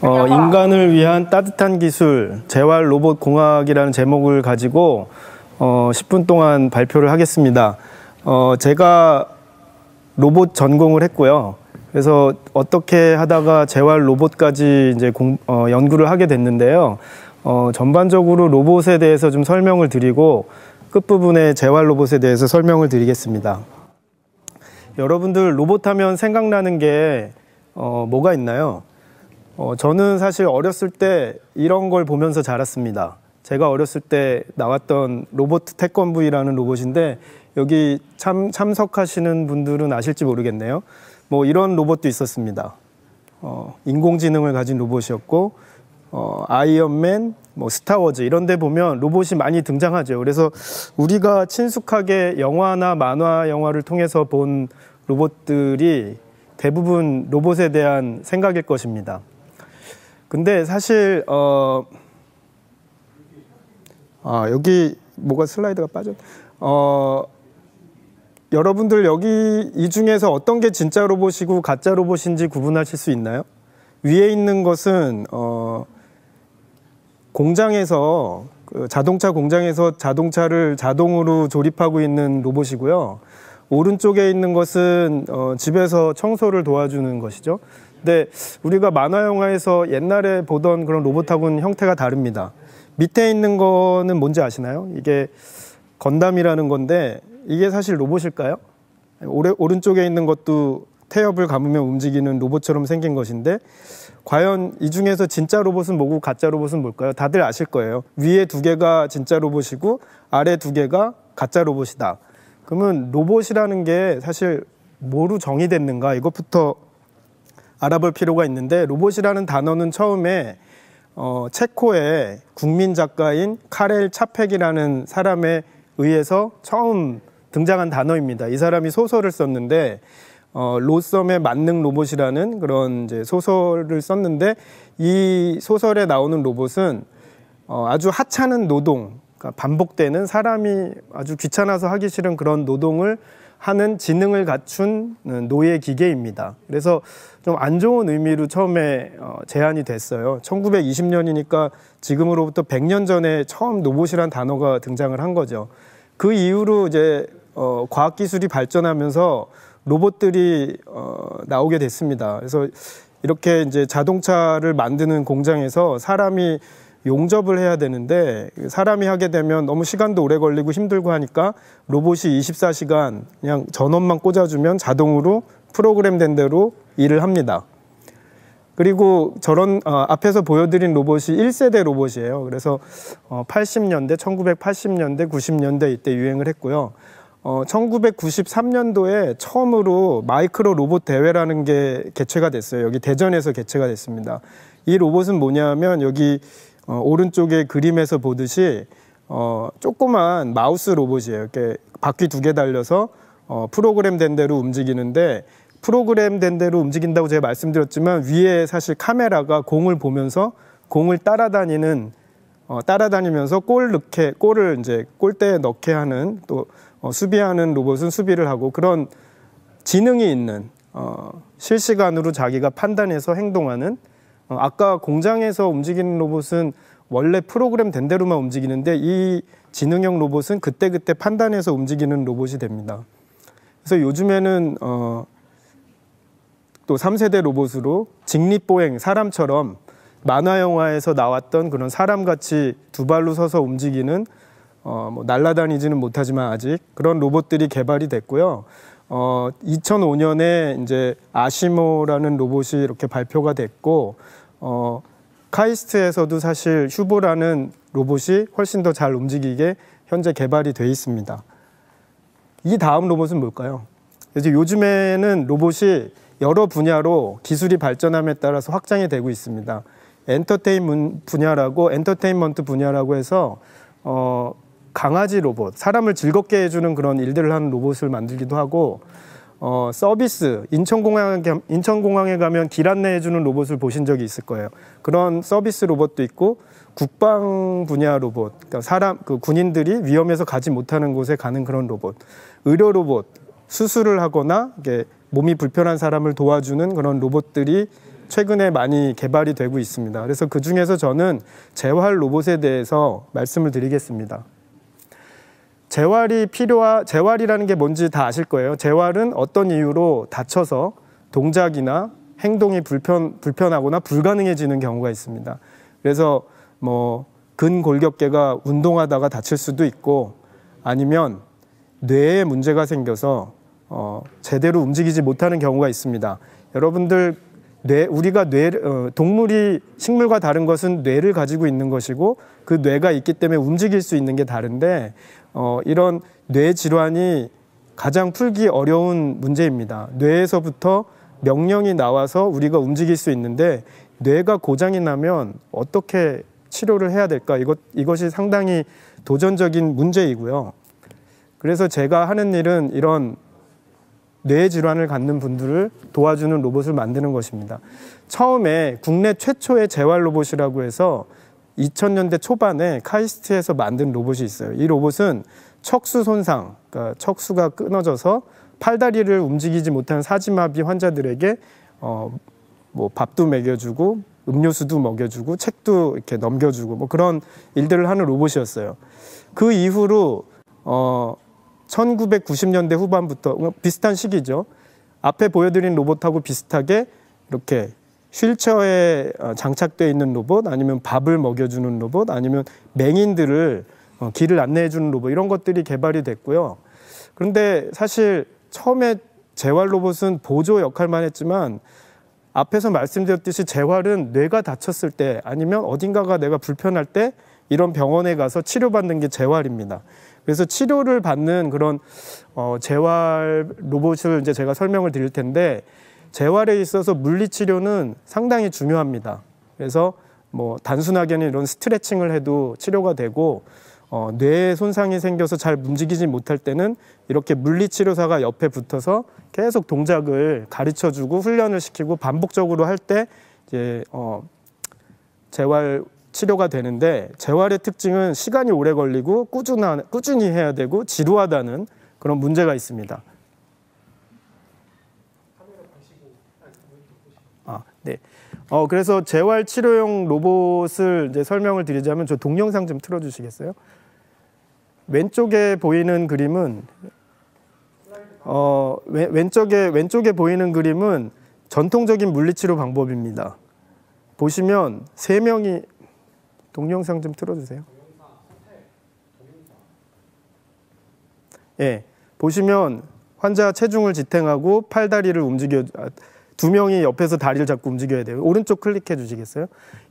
어, 인간을 위한 따뜻한 기술 재활 로봇 공학이라는 제목을 가지고 어, 10분 동안 발표를 하겠습니다. 어, 제가 로봇 전공을 했고요. 그래서 어떻게 하다가 재활 로봇까지 이제 공, 어, 연구를 하게 됐는데요. 어, 전반적으로 로봇에 대해서 좀 설명을 드리고 끝부분에 재활 로봇에 대해서 설명을 드리겠습니다. 여러분들 로봇 하면 생각나는 게 어, 뭐가 있나요? 어, 저는 사실 어렸을 때 이런 걸 보면서 자랐습니다. 제가 어렸을 때 나왔던 로봇 태권브이라는 로봇인데 여기 참, 참석하시는 분들은 아실지 모르겠네요. 뭐 이런 로봇도 있었습니다. 어, 인공지능을 가진 로봇이었고 어, 아이언맨, 뭐 스타워즈 이런 데 보면 로봇이 많이 등장하죠. 그래서 우리가 친숙하게 영화나 만화 영화를 통해서 본 로봇들이 대부분 로봇에 대한 생각일 것입니다. 근데 사실 어, 아, 여기 뭐가 슬라이드가 빠졌. 어, 여러분들 여기 이 중에서 어떤 게 진짜 로봇이고 가짜 로봇인지 구분하실 수 있나요? 위에 있는 것은 어, 공장에서 그 자동차 공장에서 자동차를 자동으로 조립하고 있는 로봇이고요. 오른쪽에 있는 것은 어, 집에서 청소를 도와주는 것이죠. 근데 우리가 만화 영화에서 옛날에 보던 그런 로봇하고는 형태가 다릅니다. 밑에 있는 거는 뭔지 아시나요? 이게 건담이라는 건데 이게 사실 로봇일까요? 오래, 오른쪽에 있는 것도 태엽을 감으면 움직이는 로봇처럼 생긴 것인데 과연 이 중에서 진짜 로봇은 뭐고 가짜 로봇은 뭘까요? 다들 아실 거예요. 위에 두 개가 진짜 로봇이고 아래 두 개가 가짜 로봇이다. 그러면 로봇이라는 게 사실 뭐로 정의됐는가 이것부터 알아볼 필요가 있는데 로봇이라는 단어는 처음에 어, 체코의 국민 작가인 카렐 차펙이라는 사람에 의해서 처음 등장한 단어입니다. 이 사람이 소설을 썼는데 어, 로썸의 만능 로봇이라는 그런 이제 소설을 썼는데 이 소설에 나오는 로봇은 어, 아주 하찮은 노동 그러니까 반복되는 사람이 아주 귀찮아서 하기 싫은 그런 노동을 하는 지능을 갖춘 어, 노예 기계입니다. 그래서 좀 안 좋은 의미로 처음에 어, 제안이 됐어요. 1920년이니까 지금으로부터 100년 전에 처음 로봇이란 단어가 등장을 한 거죠. 그 이후로 이제 어, 과학 기술이 발전하면서 로봇들이 어, 나오게 됐습니다. 그래서 이렇게 이제 자동차를 만드는 공장에서 사람이 용접을 해야 되는데 사람이 하게 되면 너무 시간도 오래 걸리고 힘들고 하니까 로봇이 24시간 그냥 전원만 꽂아주면 자동으로 프로그램된 대로 일을 합니다. 그리고 저런 어, 앞에서 보여드린 로봇이 1세대 로봇이에요. 그래서 어, 80년대, 1980년대, 90년대 이때 유행을 했고요. 어, 1993년도에 처음으로 마이크로 로봇 대회라는 게 개최가 됐어요. 여기 대전에서 개최가 됐습니다. 이 로봇은 뭐냐면 여기 어, 오른쪽에 그림에서 보듯이 어, 조그만 마우스 로봇이에요. 이렇게 바퀴 두 개 달려서 어, 프로그램 된 대로 움직이는데 프로그램 된 대로 움직인다고 제가 말씀드렸지만 위에 사실 카메라가 공을 보면서 공을 따라다니는 어, 따라다니면서 골 넣게 골을 이제 골대에 넣게 하는 또 어, 수비하는 로봇은 수비를 하고 그런 지능이 있는 어, 실시간으로 자기가 판단해서 행동하는 어, 아까 공장에서 움직이는 로봇은 원래 프로그램 된 대로만 움직이는데 이 지능형 로봇은 그때그때 판단해서 움직이는 로봇이 됩니다. 그래서 요즘에는 어, 또 3세대 로봇으로 직립보행, 사람처럼 만화 영화에서 나왔던 그런 사람같이 두 발로 서서 움직이는 어, 뭐 날아다니지는 못하지만 아직 그런 로봇들이 개발이 됐고요. 어, 2005년에 이제 아시모라는 로봇이 이렇게 발표가 됐고, 어, 카이스트에서도 사실 휴보라는 로봇이 훨씬 더 잘 움직이게 현재 개발이 돼 있습니다. 이 다음 로봇은 뭘까요? 그래 요즘에는 로봇이 여러 분야로 기술이 발전함에 따라서 확장이 되고 있습니다. 엔터테인먼트 분야라고 엔터테인먼트 분야라고 해서 어, 강아지 로봇, 사람을 즐겁게 해주는 그런 일들을 하는 로봇을 만들기도 하고 어, 서비스, 인천공항, 에 인천공항에 가면 길 안내해주는 로봇을 보신 적이 있을 거예요. 그런 서비스 로봇도 있고, 국방 분야 로봇, 그러니까 사람, 그 군인들이 위험해서 가지 못하는 곳에 가는 그런 로봇, 의료 로봇, 수술을 하거나 이게 몸이 불편한 사람을 도와주는 그런 로봇들이 최근에 많이 개발이 되고 있습니다. 그래서 그 중에서 저는 재활 로봇에 대해서 말씀을 드리겠습니다. 재활이 필요하 재활이라는 게 뭔지 다 아실 거예요. 재활은 어떤 이유로 다쳐서 동작이나 행동이 불편 불편하거나 불가능해지는 경우가 있습니다. 그래서 뭐 근골격계가 운동하다가 다칠 수도 있고 아니면 뇌에 문제가 생겨서 어, 제대로 움직이지 못하는 경우가 있습니다. 여러분들 뇌 우리가 뇌 어, 동물이 식물과 다른 것은 뇌를 가지고 있는 것이고 그 뇌가 있기 때문에 움직일 수 있는 게 다른데 어, 이런 뇌 질환이 가장 풀기 어려운 문제입니다. 뇌에서부터 명령이 나와서 우리가 움직일 수 있는데 뇌가 고장이 나면 어떻게 치료를 해야 될까? 이것 이것이 상당히 도전적인 문제이고요. 그래서 제가 하는 일은 이런 뇌 질환을 갖는 분들을 도와주는 로봇을 만드는 것입니다. 처음에 국내 최초의 재활 로봇이라고 해서 2000년대 초반에 카이스트에서 만든 로봇이 있어요. 이 로봇은 척수 손상, 그러니까 척수가 끊어져서 팔다리를 움직이지 못하는 사지마비 환자들에게 어, 뭐 밥도 먹여주고 음료수도 먹여주고 책도 이렇게 넘겨주고 뭐 그런 일들을 하는 로봇이었어요. 그 이후로 어, 1990년대 후반부터 뭐 비슷한 시기죠. 앞에 보여드린 로봇하고 비슷하게 이렇게 휠체어에 어, 장착돼 있는 로봇 아니면 밥을 먹여주는 로봇 아니면 맹인들을 어, 길을 안내해주는 로봇 이런 것들이 개발이 됐고요. 그런데 사실 처음에 재활 로봇은 보조 역할만 했지만 앞에서 말씀드렸듯이 재활은 뇌가 다쳤을 때 아니면 어딘가가 내가 불편할 때 이런 병원에 가서 치료받는 게 재활입니다. 그래서 치료를 받는 그런 어, 재활 로봇을 이제 제가 설명을 드릴 텐데 재활에 있어서 물리 치료는 상당히 중요합니다. 그래서 뭐 단순하게는 이런 스트레칭을 해도 치료가 되고 어, 뇌에 손상이 생겨서 잘 움직이지 못할 때는 이렇게 물리치료사가 옆에 붙어서 계속 동작을 가르쳐주고 훈련을 시키고 반복적으로 할 때 이제 어, 재활 치료가 되는데 재활의 특징은 시간이 오래 걸리고 꾸준한, 꾸준히 해야 되고 지루하다는 그런 문제가 있습니다. 아, 네. 어, 그래서 재활 치료용 로봇을 이제 설명을 드리자면 저 동영상 좀 틀어 주시겠어요? 왼쪽에 보이는 그림은 어, 왼쪽에 왼쪽에 보이는 그림은 전통적인 물리치료 방법입니다. 보시면 세 명이 동영상 좀 틀어주세요. 예, 보시면 환자 체중을 지탱하고 팔다리를 움직여 아, 두 명이 옆에서 다리를 잡고 움직여야 돼요. 오른쪽 클릭해 주시겠어요?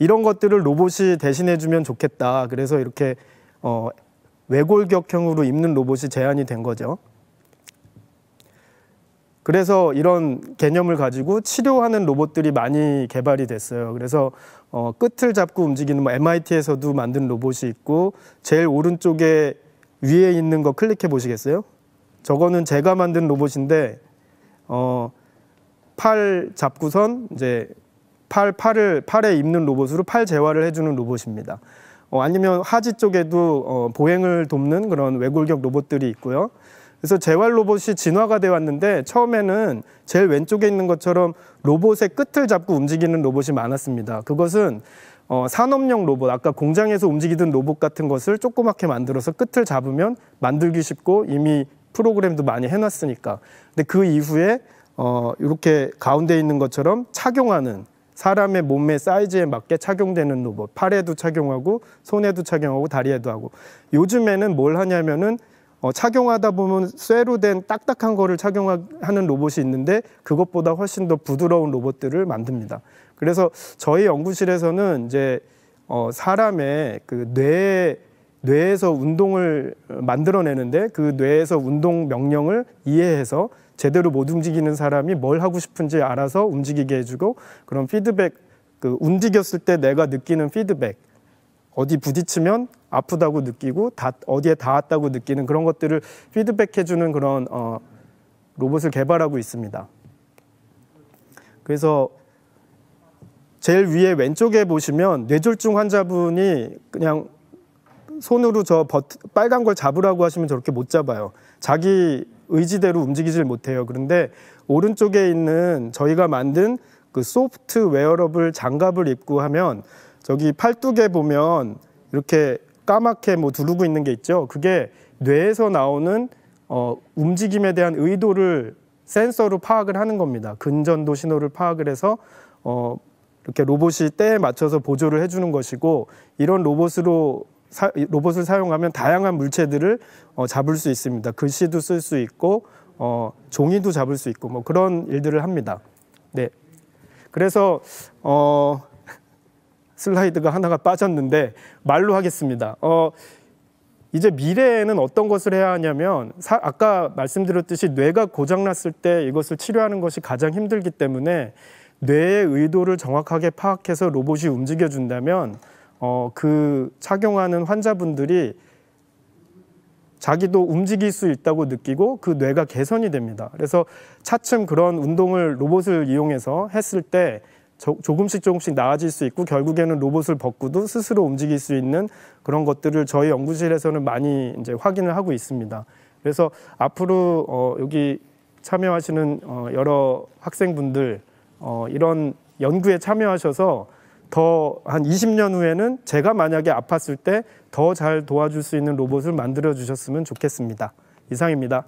이런 것들을 로봇이 대신해 주면 좋겠다. 그래서 이렇게 어, 외골격형으로 입는 로봇이 제안이 된 거죠. 그래서 이런 개념을 가지고 치료하는 로봇들이 많이 개발이 됐어요. 그래서 어, 끝을 잡고 움직이는 뭐 MIT에서도 만든 로봇이 있고 제일 오른쪽에 위에 있는 거 클릭해 보시겠어요? 저거는 제가 만든 로봇인데 어, 팔 잡고선 이제 팔 팔을 팔에 입는 로봇으로 팔 재활을 해주는 로봇입니다. 어, 아니면 하지 쪽에도 어, 보행을 돕는 그런 외골격 로봇들이 있고요. 그래서 재활 로봇이 진화가 되어 왔는데 처음에는 제일 왼쪽에 있는 것처럼 로봇의 끝을 잡고 움직이는 로봇이 많았습니다. 그것은 어, 산업용 로봇, 아까 공장에서 움직이던 로봇 같은 것을 조그맣게 만들어서 끝을 잡으면 만들기 쉽고 이미 프로그램도 많이 해놨으니까. 근데 그 이후에 어, 이렇게 가운데 있는 것처럼 착용하는 사람의 몸의 사이즈에 맞게 착용되는 로봇 팔에도 착용하고 손에도 착용하고 다리에도 하고 요즘에는 뭘 하냐면은 어, 착용하다 보면 쇠로 된 딱딱한 거를 착용하는 로봇이 있는데 그것보다 훨씬 더 부드러운 로봇들을 만듭니다. 그래서 저희 연구실에서는 이제 어, 사람의 그뇌 뇌에서 운동을 만들어내는데 그 뇌에서 운동 명령을 이해해서 제대로 못 움직이는 사람이 뭘 하고 싶은지 알아서 움직이게 해주고 그런 피드백 그 움직였을 때 내가 느끼는 피드백 어디 부딪히면 아프다고 느끼고 다, 어디에 닿았다고 느끼는 그런 것들을 피드백해주는 그런 어, 로봇을 개발하고 있습니다. 그래서 제일 위에 왼쪽에 보시면 뇌졸중 환자분이 그냥 손으로 저 버트, 빨간 걸 잡으라고 하시면 저렇게 못 잡아요. 자기 의지대로 움직이질 못해요. 그런데 오른쪽에 있는 저희가 만든 그 소프트 웨어러블 장갑을 입고 하면 저기 팔뚝에 보면 이렇게 까맣게 뭐 두르고 있는 게 있죠. 그게 뇌에서 나오는 어, 움직임에 대한 의도를 센서로 파악을 하는 겁니다. 근전도 신호를 파악을 해서 어, 이렇게 로봇이 때에 맞춰서 보조를 해주는 것이고 이런 로봇으로 사, 로봇을 사용하면 다양한 물체들을 어, 잡을 수 있습니다. 글씨도 쓸 수 있고 어, 종이도 잡을 수 있고 뭐 그런 일들을 합니다. 네. 그래서 어, 슬라이드가 하나가 빠졌는데 말로 하겠습니다. 어, 이제 미래에는 어떤 것을 해야 하냐면 사, 아까 말씀드렸듯이 뇌가 고장났을 때 이것을 치료하는 것이 가장 힘들기 때문에 뇌의 의도를 정확하게 파악해서 로봇이 움직여준다면 어, 그 착용하는 환자분들이 자기도 움직일 수 있다고 느끼고 그 뇌가 개선이 됩니다. 그래서 차츰 그런 운동을 로봇을 이용해서 했을 때 조, 금씩 조금씩 나아질 수 있고 결국에는 로봇을 벗고도 스스로 움직일 수 있는 그런 것들을 저희 연구실에서는 많이 이제 확인을 하고 있습니다. 그래서 앞으로 어, 여기 참여하시는 어, 여러 학생분들 어, 이런 연구에 참여하셔서 더 한 20년 후에는 제가 만약에 아팠을 때 더 잘 도와줄 수 있는 로봇을 만들어 주셨으면 좋겠습니다. 이상입니다.